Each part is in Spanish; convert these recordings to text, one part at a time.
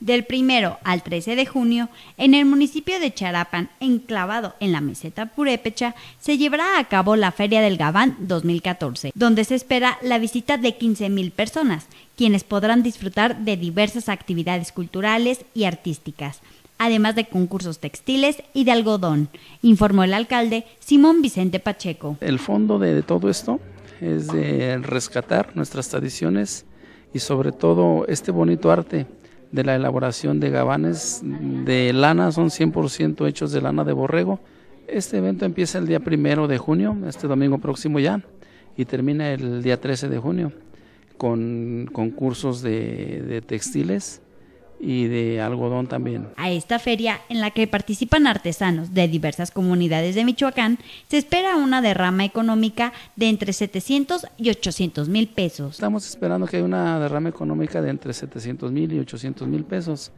del 1 al 13 de junio, en el municipio de Charapan, enclavado en la meseta purépecha, se llevará a cabo la Feria del Gabán 2014, donde se espera la visita de 15.000 personas, quienes podrán disfrutar de diversas actividades culturales y artísticas, además de concursos textiles y de algodón, informó el alcalde Simón Vicente Pacheco. El fondo de todo esto es rescatar nuestras tradiciones y sobre todo este bonito arte de la elaboración de gabanes de lana, son 100% hechos de lana de borrego. Este evento empieza el día primero de junio, este domingo próximo ya, y termina el día 13 de junio con concursos de textiles y de algodón también. A esta feria, en la que participan artesanos de diversas comunidades de Michoacán, se espera una derrama económica de entre 700 y 800 mil pesos. Estamos esperando que haya una derrama económica de entre 700 mil y 800 mil pesos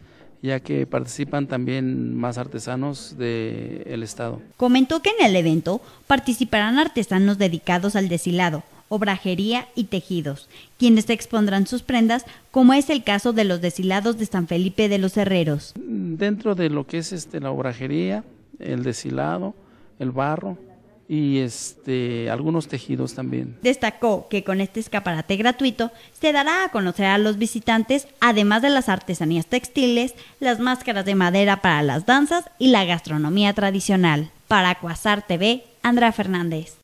ya que participan también más artesanos del estado. Comentó que en el evento participarán artesanos dedicados al deshilado, obrajería y tejidos, quienes expondrán sus prendas, como es el caso de los deshilados de San Felipe de los Herreros. Dentro de lo que es este, la obrajería, el deshilado, el barro, y este, algunos tejidos también. Destacó que con este escaparate gratuito se dará a conocer a los visitantes, además de las artesanías textiles, las máscaras de madera para las danzas y la gastronomía tradicional. Para Cuasar TV, Andrea Fernández.